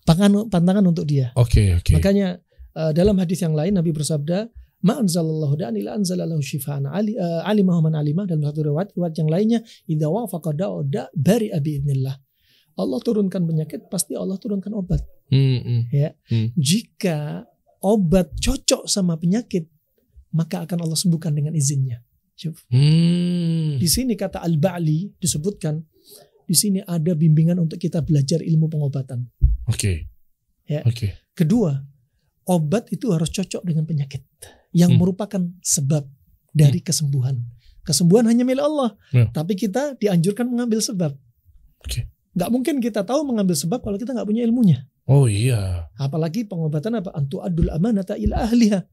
Speaker 2: pantangan pantangan untuk dia. Oke okay, oke. Okay. Makanya uh, dalam hadis yang lain Nabi bersabda ma anzalallahu da'an ila anzalallahu syifaan ali uh, alimahu man alimah dalam satu riwayat riwayat yang lainnya idza wafaqa bari abi Allah turunkan penyakit pasti Allah turunkan obat
Speaker 4: hmm, hmm, ya hmm.
Speaker 2: jika obat cocok sama penyakit maka akan Allah sembuhkan dengan izinnya
Speaker 4: Hmm.
Speaker 2: Di sini kata al-ba'li disebutkan di sini ada bimbingan untuk kita belajar ilmu pengobatan. Oke. Okay. Ya. Oke. Okay. Kedua, obat itu harus cocok dengan penyakit yang hmm. merupakan sebab dari hmm. kesembuhan. Kesembuhan hanya milik Allah, ya. tapi kita dianjurkan mengambil sebab. Okay. Gak mungkin kita tahu mengambil sebab kalau kita nggak punya ilmunya.
Speaker 1: Oh iya.
Speaker 2: Apalagi pengobatan apa antu adul amanata ila ahliha.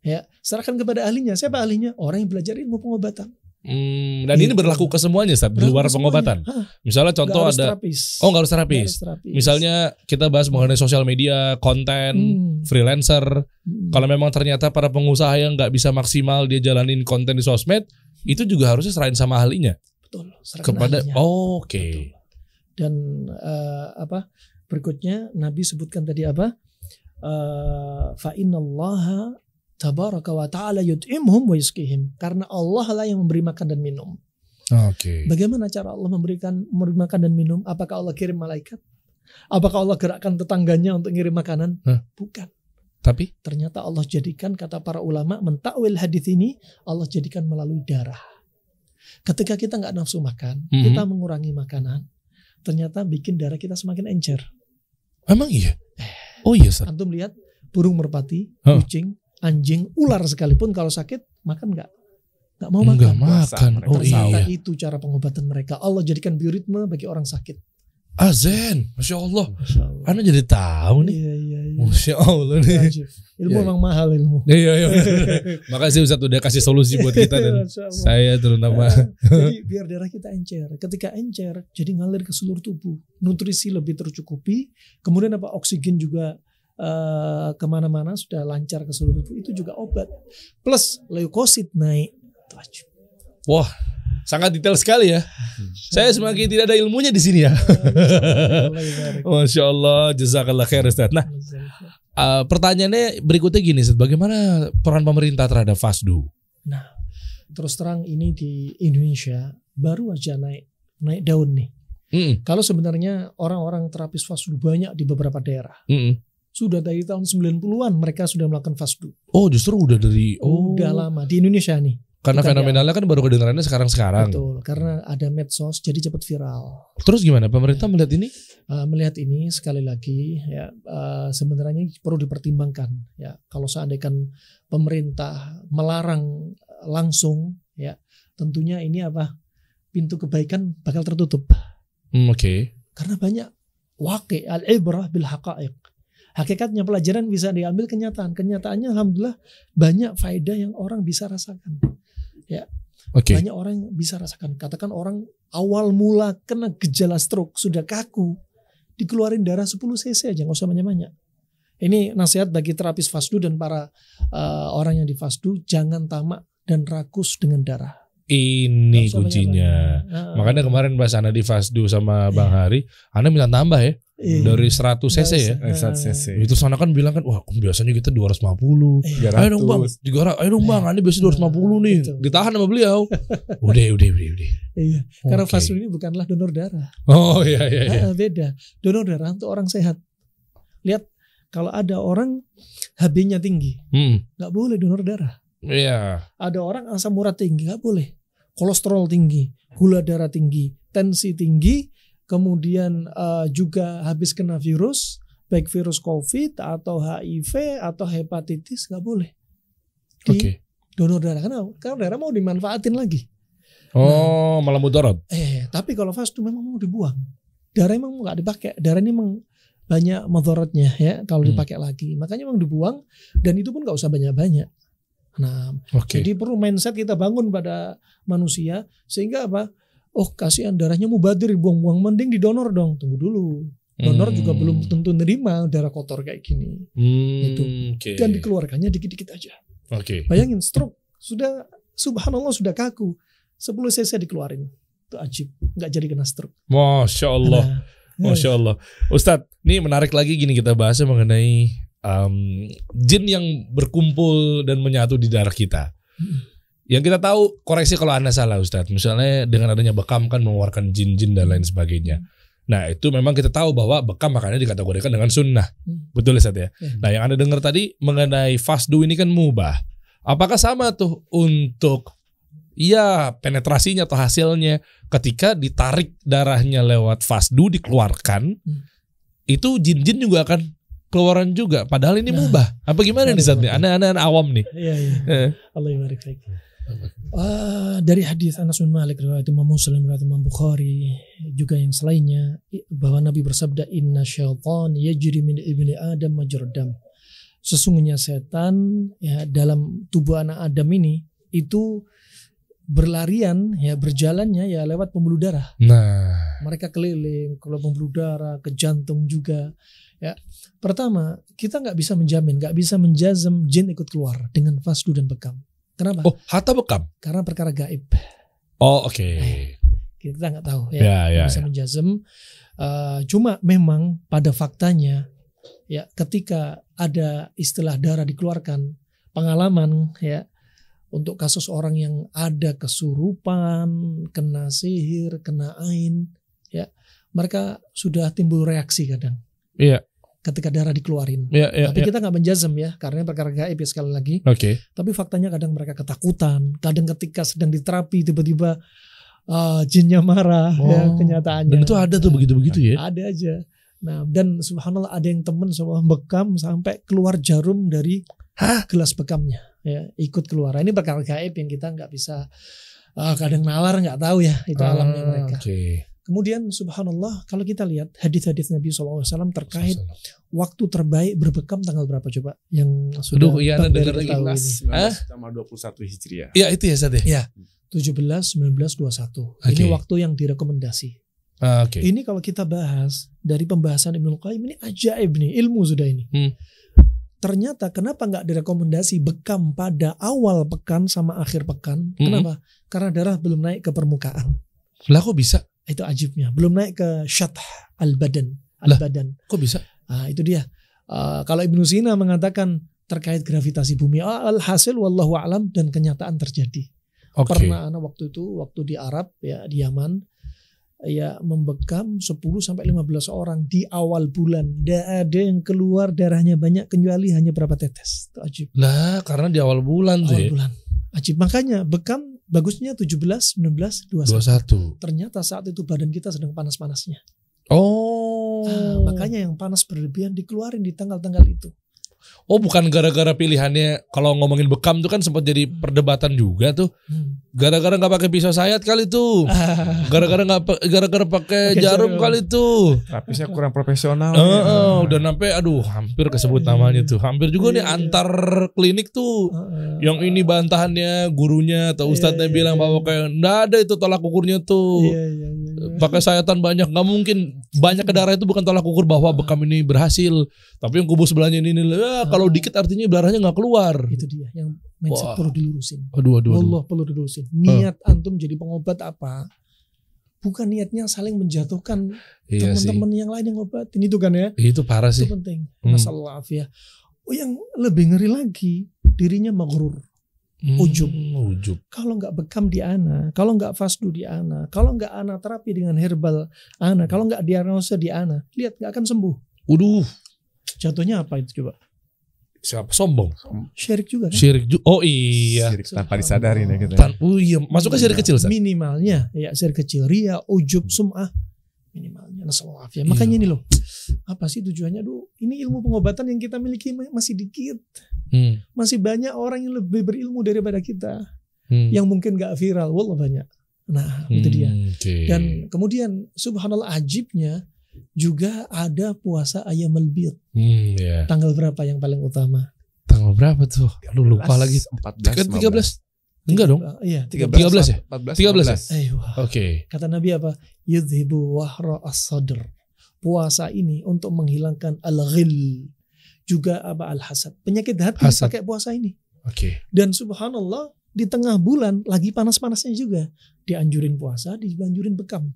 Speaker 2: Ya, serahkan kepada ahlinya. Siapa ahlinya? Orang yang belajar ilmu pengobatan.
Speaker 1: Hmm, dan ini berlaku ke semuanya, saat di luar pengobatan. Misalnya contoh ada terapis. Oh, enggak harus terapis. Gak harus terapis. Misalnya kita bahas mengenai sosial media, konten, hmm. freelancer. Hmm. Kalau memang ternyata para pengusaha yang nggak bisa maksimal dia jalanin konten di sosmed, itu juga harusnya serahin sama ahlinya. Betul, kepada Oh, oke. Okay.
Speaker 2: Dan uh, apa? Berikutnya Nabi sebutkan tadi apa? Uh, fa innallaha tabaraka wa ta'ala yut'imhum wa yuskihim. Karena Allah lah yang memberi makan dan minum.
Speaker 4: Oke.
Speaker 1: Okay.
Speaker 2: Bagaimana cara Allah memberikan memberi makan dan minum? Apakah Allah kirim malaikat? Apakah Allah gerakkan tetangganya untuk ngirim makanan? Huh? Bukan. Tapi ternyata Allah jadikan kata para ulama mentakwil hadis ini Allah jadikan melalui darah. Ketika kita nggak nafsu makan, mm -hmm. kita mengurangi makanan, ternyata bikin darah kita semakin encer. Emang iya? Eh. Oh iya, sir. Antum lihat burung merpati, huh? kucing, anjing, ular sekalipun kalau sakit makan nggak? Nggak mau Enggak makan. makan. oh iya. itu cara pengobatan mereka. Allah jadikan bioritme bagi orang sakit.
Speaker 1: Azen, masya Allah. Masya Allah. Anda jadi tahu nih. Iya, iya, iya. Masya Allah nih. Rajif. Ilmu iya, iya. memang mahal ilmu.
Speaker 2: Iya, iya, iya. Makasih Ustaz udah kasih
Speaker 1: solusi buat kita dan iya, saya terutama.
Speaker 2: jadi biar darah kita encer. Ketika encer, jadi ngalir ke seluruh tubuh. Nutrisi lebih tercukupi. Kemudian apa oksigen juga uh, kemana-mana sudah lancar ke seluruh tubuh itu juga obat plus leukosit naik
Speaker 1: wah sangat detail sekali ya hmm. saya semakin tidak ada ilmunya di sini ya iya, iya, iya. masya Allah jazakallah khair Ustaz nah uh, pertanyaannya berikutnya gini Ustaz bagaimana peran pemerintah terhadap fasdu
Speaker 2: nah terus terang ini di Indonesia baru aja naik naik daun nih Mm. Kalau sebenarnya orang-orang terapis fasdu banyak di beberapa daerah, mm. Sudah dari tahun 90-an mereka sudah melakukan fast food.
Speaker 1: Oh, justru udah dari oh. Udah
Speaker 2: lama di Indonesia nih. Karena Kita fenomenalnya
Speaker 1: ya. kan baru kedengarannya sekarang-sekarang. Betul,
Speaker 2: karena ada medsos jadi cepat viral.
Speaker 1: Terus gimana pemerintah ya. melihat ini?
Speaker 2: Uh, melihat ini sekali lagi ya uh, sebenarnya perlu dipertimbangkan ya. Kalau seandainya pemerintah melarang langsung ya tentunya ini apa? pintu kebaikan bakal tertutup. Hmm, Oke. Okay. Karena banyak wakil al ibrah bil haqaiq hakikatnya pelajaran bisa diambil kenyataan. Kenyataannya alhamdulillah banyak faedah yang orang bisa rasakan. Ya. Okay. Banyak orang yang bisa rasakan. Katakan orang awal mula kena gejala stroke sudah kaku, dikeluarin darah 10 cc aja nggak usah banyak-banyak. Ini nasihat bagi terapis fasdu dan para uh, orang yang di fasdu jangan tamak dan rakus dengan darah.
Speaker 1: Ini kuncinya. Nah, Makanya kemarin pas Ana di fasdu sama Bang iya. Hari, Anda minta tambah ya. Iya. Dari 100 cc ya. 100 cc. Itu sana kan bilang kan, wah biasanya kita 250. Iya. Ayo dong bang, tiga Ayo dong bang, ini lima 250 nih. Betul. Ditahan sama beliau. udah, udah, udah, udah. Iya.
Speaker 2: Okay. Karena food ini bukanlah donor darah. Oh iya iya. iya. Nah, beda. Donor darah untuk orang sehat. Lihat kalau ada orang HB-nya tinggi, hmm. nggak boleh donor darah.
Speaker 4: Iya. Yeah.
Speaker 2: Ada orang asam urat tinggi, nggak boleh. Kolesterol tinggi, gula darah tinggi, tensi tinggi, kemudian uh, juga habis kena virus, baik virus COVID atau HIV atau hepatitis nggak boleh di okay. donor darah karena karena darah mau dimanfaatin lagi. Oh,
Speaker 1: nah, malah mudarat. Eh,
Speaker 2: tapi kalau fast itu memang mau dibuang. Darah memang nggak dipakai. Darah ini memang banyak mudaratnya ya kalau hmm. dipakai lagi. Makanya memang dibuang dan itu pun nggak usah banyak-banyak. Nah, okay. jadi perlu mindset kita bangun pada manusia sehingga apa? oh kasihan darahnya mubadir buang-buang mending didonor dong tunggu dulu donor hmm. juga belum tentu nerima darah kotor kayak gini
Speaker 4: hmm, itu okay. dan
Speaker 2: dikeluarkannya dikit-dikit aja
Speaker 1: okay. bayangin
Speaker 2: stroke sudah subhanallah sudah kaku 10 cc dikeluarin itu ajib nggak jadi kena stroke masya allah nah, masya
Speaker 1: allah ustad ini menarik lagi gini kita bahas ya mengenai um, jin yang berkumpul dan menyatu di darah kita hmm yang kita tahu koreksi kalau anda salah Ustadz misalnya dengan adanya bekam kan mengeluarkan jin-jin dan lain sebagainya nah itu memang kita tahu bahwa bekam makanya dikategorikan dengan sunnah hmm. betul Ustadz ya hmm. nah yang anda dengar tadi mengenai fasdu ini kan mubah apakah sama tuh untuk ya penetrasinya atau hasilnya ketika ditarik darahnya lewat fasdu dikeluarkan, hmm. itu jin-jin juga akan keluaran juga. Padahal ini nah, mubah. Apa gimana nih saatnya? Anak-anak awam nih. Iya, iya. Eh. Allah
Speaker 2: Uh, dari hadis Anas bin Malik riwayat Imam Muslim riwayat Imam Bukhari juga yang selainnya bahwa Nabi bersabda inna syaitan yajri min ibni Adam majrudam. Sesungguhnya setan ya dalam tubuh anak Adam ini itu berlarian ya berjalannya ya lewat pembuluh darah. Nah, mereka keliling kalau pembuluh darah ke jantung juga. Ya, pertama kita nggak bisa menjamin, nggak bisa menjazem jin ikut keluar dengan fasdu dan bekam. Kenapa? Oh, harta bekam. Karena perkara gaib.
Speaker 1: Oh, oke. Okay. Eh,
Speaker 2: kita nggak tahu ya. Yeah, yeah, bisa yeah. menjazem. Uh, cuma memang pada faktanya ya ketika ada istilah darah dikeluarkan, pengalaman ya untuk kasus orang yang ada kesurupan, kena sihir, kena ain, ya mereka sudah timbul reaksi kadang. Iya ketika darah dikeluarin. Yeah, yeah, Tapi yeah. kita nggak menjazem ya, karena perkara gaib ya sekali lagi. Oke. Okay. Tapi faktanya kadang mereka ketakutan, kadang ketika sedang diterapi tiba-tiba uh, jinnya marah ya, oh. ya kenyataannya. Dan itu ada tuh begitu-begitu ya. Ada aja. Nah, dan subhanallah ada yang temen sama bekam sampai keluar jarum dari Hah? gelas bekamnya ya, ikut keluar. Nah, ini perkara gaib yang kita nggak bisa uh, kadang nalar nggak tahu ya itu ah, alamnya mereka. Okay. Kemudian subhanallah kalau kita lihat hadis-hadis Nabi SAW terkait waktu terbaik berbekam tanggal berapa coba yang sudah Aduh, iya, dari lagi tahun ini.
Speaker 1: Sama 21 Hijriah. Iya itu ya Ustaz ya.
Speaker 2: 17, 19, 21. Okay. Ini waktu yang direkomendasi. Uh, ah, okay. Ini kalau kita bahas dari pembahasan Ibnu Qayyim ini ajaib nih ilmu sudah ini. Hmm. Ternyata kenapa nggak direkomendasi bekam pada awal pekan sama akhir pekan? Hmm. Kenapa? Karena darah belum naik ke permukaan. Lah kok bisa? Itu ajibnya. Belum naik ke syath al-badan. Al-badan. Kok bisa? Nah, itu dia. Uh, kalau Ibnu Sina mengatakan terkait gravitasi bumi, ah, alhasil wallahu alam dan kenyataan terjadi. Okay. Pernah anak waktu itu waktu di Arab ya di Yaman ya membekam 10 sampai 15 orang di awal bulan. Tidak ada yang keluar darahnya banyak kecuali hanya berapa tetes. Itu ajib. Lah, karena di awal bulan awal sih. bulan. Ajib. Makanya bekam bagusnya 17, 19, 21. 21. Ternyata saat itu badan kita sedang panas-panasnya.
Speaker 1: Oh.
Speaker 2: Nah, makanya yang panas berlebihan dikeluarin di tanggal-tanggal itu
Speaker 1: oh bukan gara-gara pilihannya kalau ngomongin bekam tuh kan sempat jadi perdebatan juga tuh hmm. gara-gara nggak -gara pakai pisau sayat kali tuh
Speaker 3: gara-gara
Speaker 1: nggak -gara gara-gara pakai jarum kali
Speaker 3: tuh saya kurang profesional
Speaker 1: uh, ya. udah sampai aduh hampir kesebut namanya tuh hampir juga nih iya, iya, iya. antar klinik tuh yang ini bantahannya gurunya atau ustadznya bilang bahwa kayak nggak ada itu tolak ukurnya tuh pakai sayatan banyak nggak mungkin banyak ke darah itu bukan tolak ukur bahwa bekam ini berhasil tapi yang kubu sebelahnya ini, ini Iya, Hmm. kalau oh. dikit artinya darahnya nggak keluar. Itu
Speaker 2: dia yang mindset Wah. perlu dilurusin. Aduh, aduh, aduh. Allah perlu dilurusin. Niat hmm. antum jadi pengobat apa? Bukan niatnya saling menjatuhkan iya teman-teman yang lain yang Ini tuh kan ya. Itu parah sih. Itu penting. Hmm. Masalah ya. Oh, yang lebih ngeri lagi dirinya magrur.
Speaker 1: Hmm, ujub. ujub.
Speaker 2: Kalau nggak bekam di ana, kalau nggak fasdu di ana, kalau nggak ana terapi dengan herbal ana, kalau nggak diagnosa di ana, lihat nggak akan sembuh. Uduh. Jatuhnya apa itu coba?
Speaker 1: siapa sombong
Speaker 2: syirik juga kan? syirik
Speaker 1: juga oh iya syirik tanpa disadari nih ya gitu Tan oh
Speaker 2: iya masuk ke syirik kecil Ustaz? minimalnya ya syirik kecil ria ujub sum'ah minimalnya nasallahu ya. makanya iya. ini loh apa sih tujuannya Duh, ini ilmu pengobatan yang kita miliki masih dikit hmm. masih banyak orang yang lebih berilmu daripada kita hmm. yang mungkin gak viral wallah banyak nah itu dia hmm, okay. dan kemudian subhanallah ajibnya juga ada puasa ayam albir. Hmm, yeah. Tanggal berapa yang paling utama?
Speaker 1: Tanggal berapa tuh? Lu lupa lagi. 14 15. 13. Enggak dong. Uh, iya, 13, 13, 13 ya? 14, 13 ya? Eh, Oke. Okay.
Speaker 2: Kata Nabi apa? Yudhibu wahra as-sadr. Puasa ini untuk menghilangkan al-ghil. Juga apa al-hasad. Penyakit hati hasad. pakai puasa ini. Oke. Okay. Dan subhanallah di tengah bulan lagi panas-panasnya juga dianjurin puasa, dianjurin bekam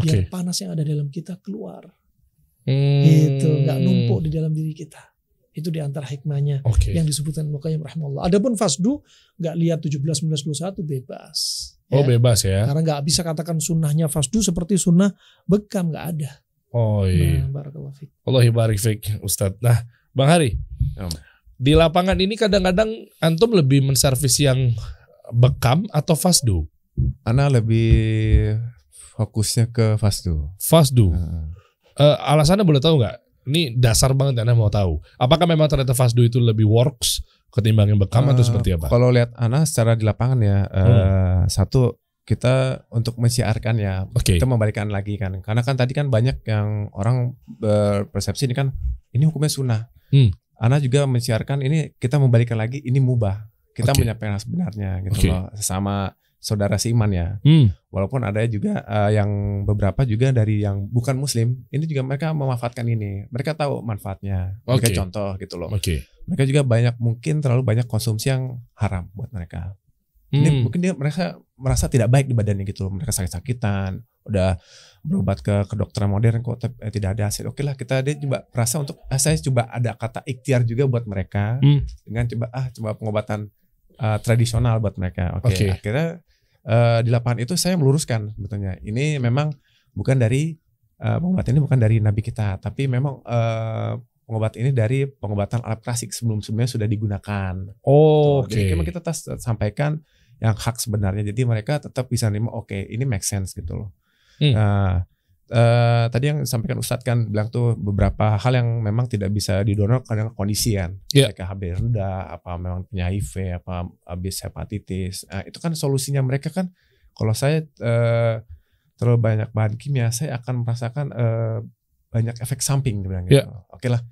Speaker 2: biar okay. panas yang ada dalam kita keluar. Hmm. Itu nggak numpuk di dalam diri kita. Itu di hikmahnya okay. yang disebutkan Muqayyim rahimahullah. Adapun fasdu nggak lihat 17 19 21 bebas. Oh, ya. bebas ya. Karena nggak bisa katakan sunnahnya fasdu seperti sunnah bekam nggak ada.
Speaker 1: Oh nah, iya. Nah, barakallahu fiik. Allah fik Ustaz. Nah, Bang Hari. Di lapangan ini kadang-kadang antum lebih menservis yang bekam atau fasdu? Ana lebih
Speaker 3: fokusnya ke fastu fastu Hmm.
Speaker 1: Uh, eh, alasannya boleh tahu nggak? Ini dasar banget Anda mau tahu. Apakah memang ternyata fastu itu lebih works ketimbang yang
Speaker 3: Bekam uh, atau eh, seperti apa? Kalau lihat Ana secara di lapangan ya, uh, hmm. satu kita untuk mensiarkan ya, okay. kita membalikan lagi kan. Karena kan tadi kan banyak yang orang berpersepsi ini kan ini hukumnya sunnah. Hmm. Ana juga mensiarkan ini kita membalikan lagi ini mubah. Kita okay. menyampaikan sebenarnya gitu okay. loh sesama saudara Siman ya. Hmm. Walaupun ada juga uh, yang beberapa juga dari yang bukan muslim, ini juga mereka memanfaatkan ini. Mereka tahu manfaatnya. Okay. contoh gitu loh. Okay. Mereka juga banyak mungkin terlalu banyak konsumsi yang haram buat mereka. Hmm. Ini mungkin dia mereka merasa tidak baik di badannya gitu loh. Mereka sakit-sakitan, udah berobat ke kedokteran modern kok tapi, eh, tidak ada hasil. Oke lah kita dia coba merasa untuk ah, saya coba ada kata ikhtiar juga buat mereka hmm. dengan coba ah coba pengobatan uh, tradisional buat mereka. Oke, okay. okay. akhirnya uh, di lapangan itu saya meluruskan sebetulnya. Ini memang bukan dari uh, pengobat ini bukan dari nabi kita, tapi memang uh, pengobat ini dari pengobatan alat klasik sebelum-sebelumnya sudah digunakan. Oh, gitu. oke. Okay. kita tas sampaikan yang hak sebenarnya. Jadi mereka tetap bisa nima oke, okay, ini make sense gitu loh. Hmm. Uh, Eh, tadi yang disampaikan Ustadz kan bilang tuh beberapa hal yang memang tidak bisa didonor karena kondisi kan. Yeah. kayak HB rendah, apa memang punya HIV, apa habis hepatitis. Nah, itu kan solusinya mereka kan kalau saya uh, terlalu banyak bahan kimia, saya akan merasakan uh, banyak efek samping bilang yeah. gitu. Iya. Oke okay lah.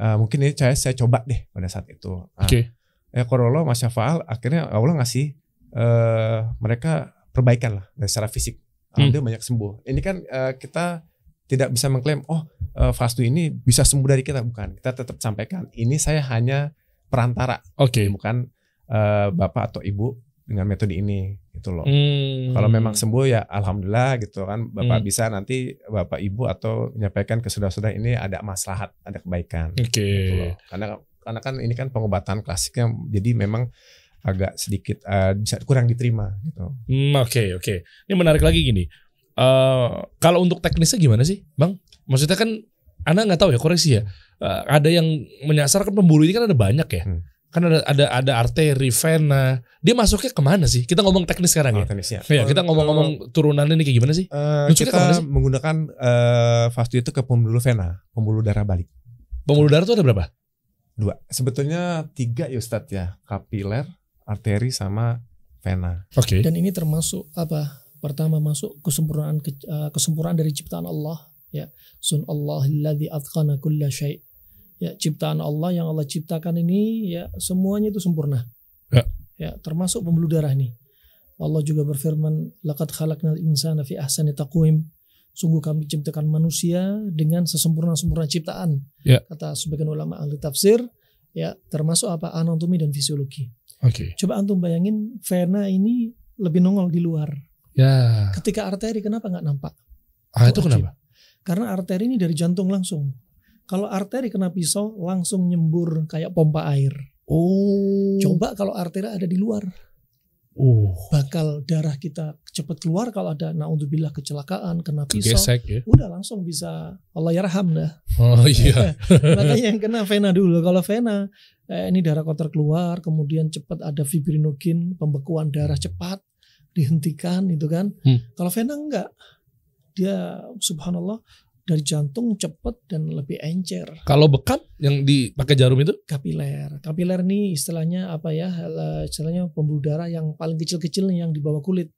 Speaker 3: Uh, mungkin ini saya saya coba deh pada saat itu. Nah, Oke. Okay. Ya Korolo Mas Syafal akhirnya Allah ngasih uh, mereka perbaikan lah dari secara fisik Hmm. alhamdulillah banyak sembuh. Ini kan uh, kita tidak bisa mengklaim oh uh, eh, Fastu ini bisa sembuh dari kita bukan. Kita tetap sampaikan ini saya hanya perantara. Oke. Okay. Bukan uh, bapak atau ibu dengan metode ini gitu loh. Hmm. Kalau memang sembuh ya alhamdulillah gitu kan Bapak hmm. bisa nanti Bapak Ibu atau menyampaikan ke saudara-saudara ini ada maslahat, ada kebaikan. Oke. Okay. Gitu Karena karena kan ini kan pengobatan klasiknya jadi memang agak sedikit uh, bisa kurang diterima
Speaker 1: gitu. Oke hmm, oke. Okay, Ini menarik lagi gini. Uh, kalau untuk teknisnya gimana sih, Bang? Maksudnya kan, Anda nggak tahu ya koreksi ya. Uh, ada yang menyasar kan pembuluh ini kan ada banyak ya. Hmm. Kan ada ada ada arteri, vena. Dia masuknya kemana sih? Kita ngomong teknis sekarang ya? oh, ya. Teknisnya. Ya, kita ngomong-ngomong
Speaker 3: turunannya ini kayak gimana sih? Uh, kita sih? menggunakan uh, fast itu ke pembuluh vena, pembuluh darah balik. Pembuluh darah itu ada berapa? Dua. Sebetulnya tiga ya Ustadz ya. Kapiler, arteri sama vena. Oke. Okay. Dan ini
Speaker 2: termasuk apa? Pertama masuk kesempurnaan eh, kesempurnaan dari ciptaan Allah ya. Sun Allahilladzi atqana kulla syai. Ya, ciptaan Allah yang Allah ciptakan ini ya semuanya itu sempurna. Ya. Ya, termasuk pembuluh darah nih. Allah juga berfirman, "Laqad khalaqnal insana fi ahsani taqwim." Sungguh kami ciptakan manusia dengan sesempurna-sempurna ciptaan. Ya. Kata sebagian ulama ahli tafsir, ya termasuk apa anatomi dan fisiologi. Oke. Okay. Coba antum bayangin Vena ini lebih nongol di luar. Ya. Ketika arteri kenapa nggak nampak? Ah itu, itu kenapa? Karena arteri ini dari jantung langsung. Kalau arteri kena pisau langsung nyembur kayak pompa air. Oh. Coba kalau arteri ada di luar. Oh. Bakal darah kita cepet keluar kalau ada naudzubillah kecelakaan kena pisau. Gesek, ya? Udah langsung bisa Allah yarham dah.
Speaker 1: Oh iya. Makanya
Speaker 2: yang kena vena dulu. Kalau vena eh, ini darah kotor keluar, kemudian cepat ada fibrinogen, pembekuan darah cepat dihentikan itu kan. Hmm. Kalau vena enggak, dia subhanallah dari jantung cepat dan lebih encer.
Speaker 1: Kalau bekat yang dipakai jarum itu? Kapiler.
Speaker 2: Kapiler ini istilahnya apa ya? Eh, istilahnya pembuluh darah yang paling kecil-kecil yang di bawah kulit.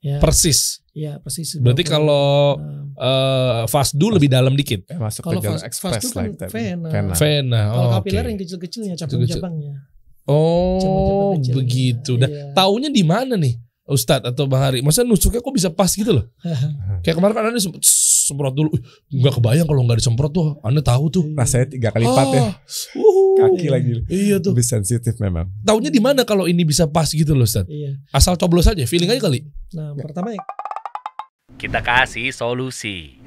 Speaker 2: Ya. Persis. Ya persis. Berarti
Speaker 1: kalau uh, nah. eh, dulu lebih dalam dikit. Eh, masuk kalau fast, Fasdu kan like vena. Vena. vena. Oh, kalau kapiler okay. yang
Speaker 2: kecil-kecilnya cabang-cabangnya.
Speaker 1: Oh, Cabang begitu. Iya. Dah Dan iya. taunya di mana nih? Ustadz atau Bang Hari, Maksudnya nusuknya kok bisa pas gitu loh? Kayak kemarin kan Anda sempat semprot dulu, nggak kebayang kalau nggak disemprot tuh, Anda
Speaker 3: tahu tuh. Rasanya nah, tiga kali ah, lipat ah, ya, kaki lagi. Iya tuh. Lebih sensitif memang.
Speaker 1: Taunya di mana kalau ini bisa pas gitu loh Ustadz? Iya. Asal coblos aja, feeling aja kali. Nah, pertama ya.
Speaker 4: Kita kasih solusi.